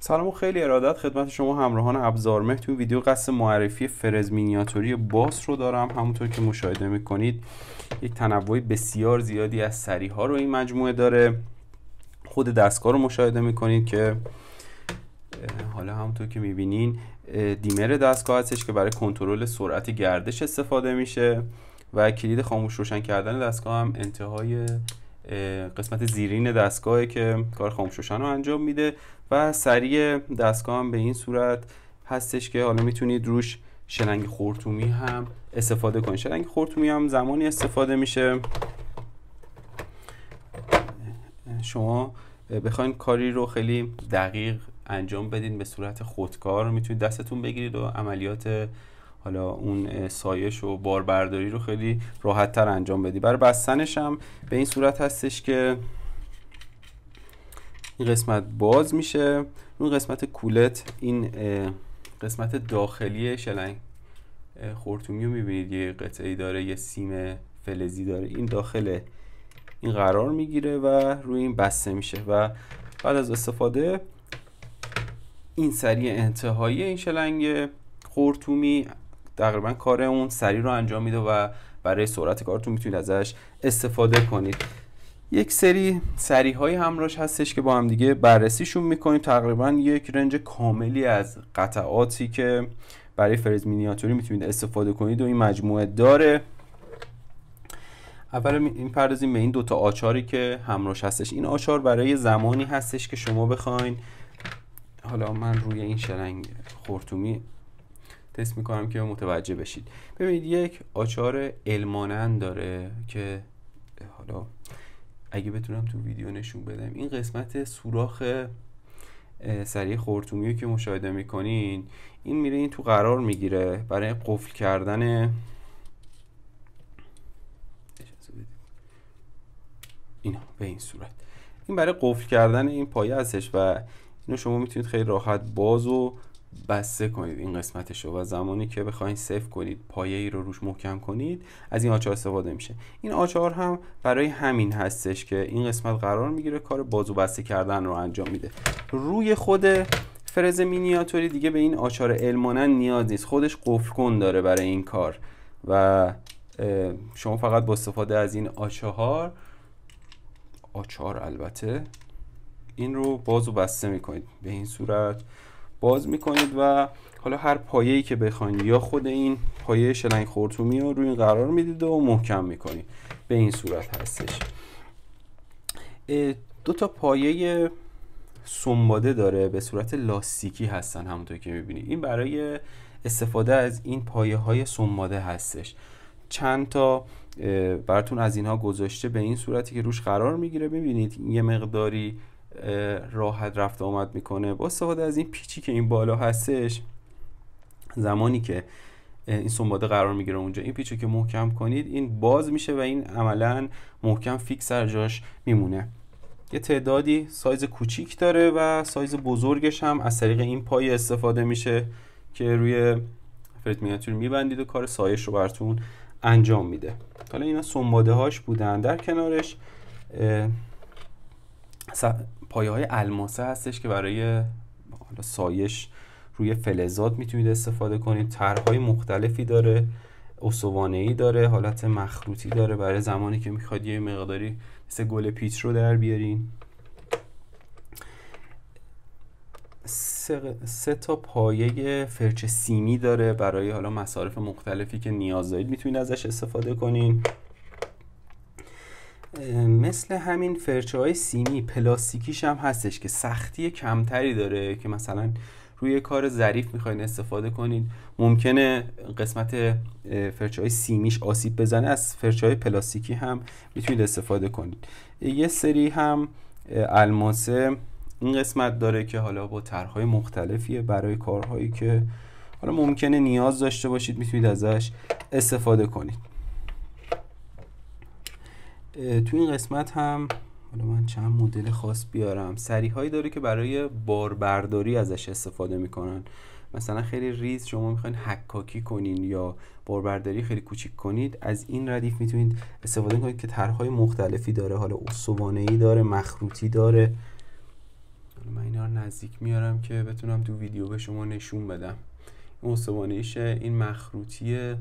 سلام و خیلی ارادت خدمت شما همراهان ابزارمه تو ویدیو قصد معرفی فرز مینیاتوری باس رو دارم همونطور که مشاهده میکنید یک تنوع بسیار زیادی از سری ها رو این مجموعه داره خود دستگاه رو مشاهده میکنید که حالا همونطور که میبینین دیمر دستگاه هستش که برای کنترل سرعت گردش استفاده میشه و کلید خاموش روشن کردن دستگاه هم انتهای قسمت زیرین دستگاهه که کار خاموشوشن رو انجام میده و سریع دستگاه هم به این صورت هستش که حالا میتونید روش شلنگ خورتومی هم استفاده کنید شلنگ خورتومی هم زمانی استفاده میشه شما بخواین کاری رو خیلی دقیق انجام بدین به صورت خودکار میتونید دستتون بگیرید و عملیات حالا اون سایش و باربرداری رو خیلی راحت تر انجام بدی برای بستنش هم به این صورت هستش که این قسمت باز میشه اون قسمت کولت این قسمت داخلی شلنگ خورتومی رو میبینید یه قطعی داره یه سیم فلزی داره این داخل این قرار میگیره و روی این بسته میشه و بعد از استفاده این سری انتهایی این شلنگ خورتومی تقریبا کار اون سریع رو انجام میده و برای سرعت کارتون میتونید ازش استفاده کنید یک سری سری های همراش هستش که با هم دیگه بررسیشون میکنیم تقریبا یک رنج کاملی از قطعاتی که برای فریز مینیاتوری میتونید استفاده کنید و این مجموعه داره اول این پردازیم به این دوتا آچاری که همراش هستش این آچار برای زمانی هستش که شما بخواین حالا من روی این شرنگ خورتومی تست میکنم که متوجه بشید ببینید یک آچار المانن داره که حالا اگه بتونم تو ویدیو نشون بدم این قسمت سوراخ سری خورتومی که مشاهده میکنین این میره این تو قرار میگیره برای قفل کردن اینا به این صورت این برای قفل کردن این پایه هستش و اینو شما میتونید خیلی راحت باز و بسته کنید این قسمتش رو و زمانی که بخواید سیف کنید پایه ای رو روش محکم کنید از این آچار استفاده میشه این آچار هم برای همین هستش که این قسمت قرار میگیره کار بازو بسته کردن رو انجام میده روی خود فرز مینیاتوری دیگه به این آچار المانن نیاز نیست خودش قفل کن داره برای این کار و شما فقط با استفاده از این آچار آچار البته این رو بازو بسته میکنید به این صورت باز میکنید و حالا هر پایه‌ای که بخواین یا خود این پایه شلنگ خورتومی رو روی این قرار میدید و محکم میکنید به این صورت هستش دو تا پایه سنباده داره به صورت لاستیکی هستن همونطور که میبینید این برای استفاده از این پایه های سنباده هستش چند تا براتون از اینها گذاشته به این صورتی که روش قرار میگیره ببینید یه مقداری راحت رفت آمد میکنه با استفاده از این پیچی که این بالا هستش زمانی که این سنباده قرار میگیره اونجا این پیچو که محکم کنید این باز میشه و این عملا محکم فیکس سر جاش میمونه یه تعدادی سایز کوچیک داره و سایز بزرگش هم از طریق این پای استفاده میشه که روی فرت مینیاتور میبندید و کار سایش رو براتون انجام میده حالا اینا سنباده هاش بودن در کنارش پایه های الماسه هستش که برای سایش روی فلزات میتونید استفاده کنید طرحهای مختلفی داره اسوانه ای داره حالت مخروطی داره برای زمانی که میخواد یه مقداری مثل گل پیچ رو در بیارین سه, تا پایه فرچ سیمی داره برای حالا مصارف مختلفی که نیاز دارید میتونید ازش استفاده کنین مثل همین فرچه های سیمی پلاستیکیش هم هستش که سختی کمتری داره که مثلا روی کار ظریف میخواین استفاده کنین ممکنه قسمت فرچه های سیمیش آسیب بزنه از فرچه های پلاستیکی هم میتونید استفاده کنید یه سری هم الماسه این قسمت داره که حالا با طرحهای مختلفیه برای کارهایی که حالا ممکنه نیاز داشته باشید میتونید ازش استفاده کنید تو این قسمت هم حالا من چند مدل خاص بیارم سری هایی داره که برای باربرداری ازش استفاده میکنن مثلا خیلی ریز شما میخواین حکاکی کنین یا باربرداری خیلی کوچیک کنید از این ردیف میتونید استفاده کنید که طرحهای مختلفی داره حالا استوانه ای داره مخروطی داره من اینا رو نزدیک میارم که بتونم تو ویدیو به شما نشون بدم این این مخروطیه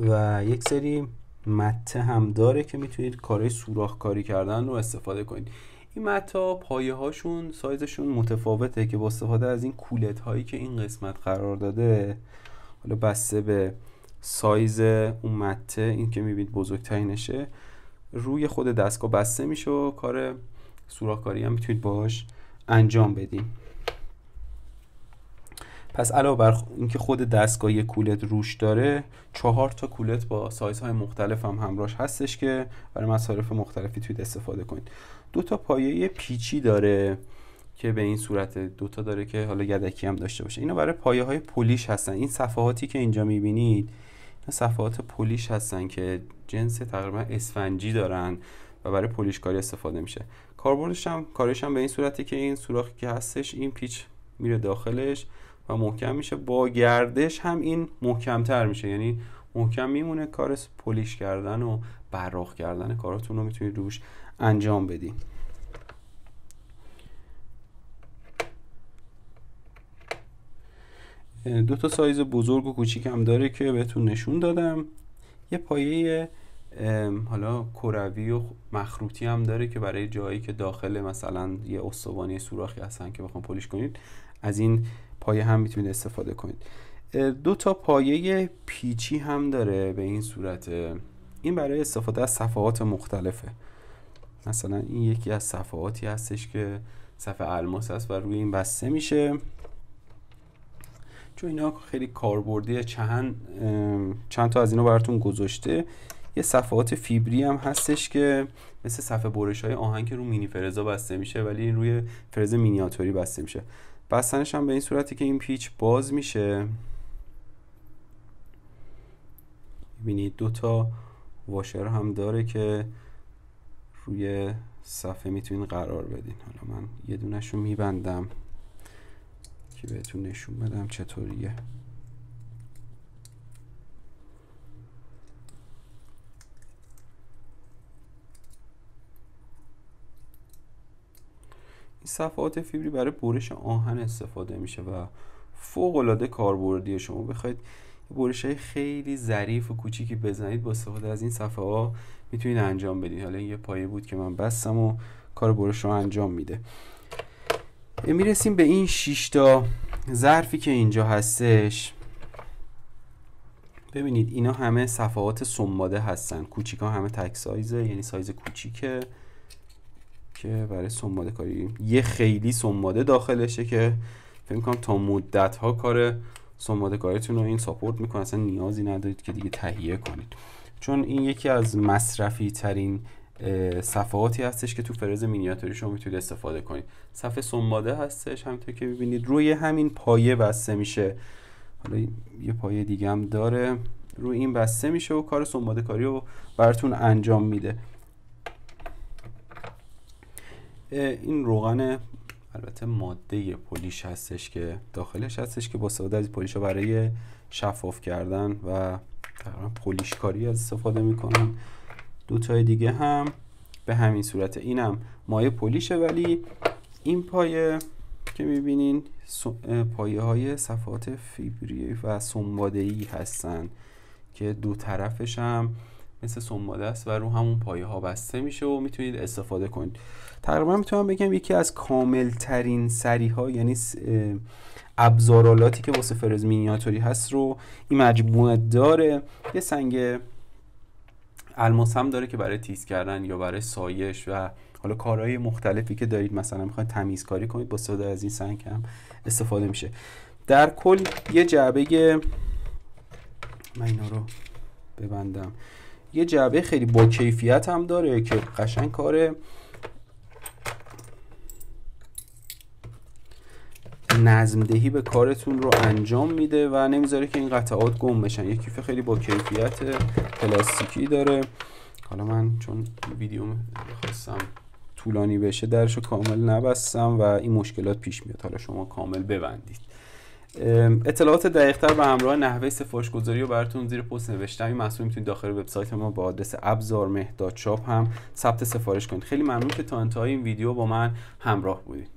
و یک سری مته هم داره که میتونید کارهای سوراخ کاری کردن رو استفاده کنید این متا پایه هاشون سایزشون متفاوته که با استفاده از این کولت هایی که این قسمت قرار داده حالا بسته به سایز اون مته این که میبینید بزرگترینشه روی خود دستگاه بسته میشه و کار سوراخکاری هم میتونید باهاش انجام بدیم پس علاوه بر اینکه خود دستگاه کولت روش داره چهار تا کولت با سایزهای مختلف هم همراهش هستش که برای مصارف مختلفی توی استفاده کنید دو تا پایه پیچی داره که به این صورت دوتا داره که حالا یدکی هم داشته باشه اینا برای پایه های پولیش هستن این صفحاتی که اینجا میبینید این صفحات پولیش هستن که جنس تقریبا اسفنجی دارن و برای پولیش کاری استفاده میشه کاربردش هم کارش هم به این صورته که این سوراخی که هستش این پیچ میره داخلش و محکم میشه با گردش هم این محکمتر میشه یعنی محکم میمونه کار پولیش کردن و براق کردن کاراتون رو میتونید روش انجام بدید دو تا سایز بزرگ و کوچیک هم داره که بهتون نشون دادم یه پایه حالا کروی و مخروطی هم داره که برای جایی که داخل مثلا یه استوانی سوراخی هستن که بخوام پولیش کنید از این پایه هم میتونید استفاده کنید دو تا پایه پیچی هم داره به این صورت این برای استفاده از صفحات مختلفه مثلا این یکی از صفحاتی هستش که صفحه الماس هست و روی این بسته میشه چون اینا خیلی کاربردی چند چند تا از اینا براتون گذاشته یه صفحات فیبری هم هستش که مثل صفحه برش های آهن که رو مینی فرزا بسته میشه ولی این روی فرز مینیاتوری بسته میشه بستنش هم به این صورتی که این پیچ باز میشه میبینید دو تا واشر هم داره که روی صفحه میتونین قرار بدین حالا من یه دونش رو میبندم که بهتون نشون بدم چطوریه صفحات فیبری برای برش آهن استفاده میشه و فوق العاده کاربردی شما بخواید برش های خیلی ظریف و کوچیکی بزنید با استفاده از این صفحه ها میتونید انجام بدید حالا یه پایه بود که من بستم و کار برش رو انجام میده میرسیم به این شیشتا ظرفی که اینجا هستش ببینید اینا همه صفحات سنباده هستن کوچیک ها همه تک سایزه یعنی سایز کوچیکه که برای سنباده کاری یه خیلی سنباده داخلشه که فکر کنم تا مدت ها کار سنباده کاریتون رو این ساپورت میکنه اصلا نیازی ندارید که دیگه تهیه کنید چون این یکی از مصرفی ترین صفحاتی هستش که تو فرز مینیاتوری شما میتونید استفاده کنید صفحه سنباده هستش همینطور که ببینید روی همین پایه بسته میشه حالا یه پایه دیگه هم داره روی این بسته میشه و کار سنباده کاری رو براتون انجام میده این روغن البته ماده پولیش هستش که داخلش هستش که با استفاده از پولیش برای شفاف کردن و پولیش کاری از استفاده میکنن دو تای دیگه هم به همین صورت اینم مایه پولیشه ولی این پایه که میبینین پایه های صفحات فیبری و سنباده ای هستن که دو طرفش هم مثل سنباده است و رو همون پایه ها بسته میشه و میتونید استفاده کنید تقریبا میتونم بگم یکی از ترین سری ها یعنی ابزارالاتی که واسه فرز مینیاتوری هست رو این مجموعه داره یه سنگ الماس هم داره که برای تیز کردن یا برای سایش و حالا کارهای مختلفی که دارید مثلا میخواید تمیزکاری کنید با استفاده از این سنگ هم استفاده میشه در کل یه جعبه من اینا رو ببندم یه جعبه خیلی با کیفیت هم داره که قشنگ کار نظمدهی به کارتون رو انجام میده و نمیذاره که این قطعات گم بشن یه کیف خیلی با کیفیت پلاستیکی داره حالا من چون ویدیو میخواستم طولانی بشه درشو کامل نبستم و این مشکلات پیش میاد حالا شما کامل ببندید اطلاعات دقیقتر به همراه نحوه گذاری رو براتون زیر پست نوشتم این محصول میتونید داخل وبسایت ما با آدرس ابزار هم ثبت سفارش کنید خیلی ممنون که تا انتهای این ویدیو با من همراه بودید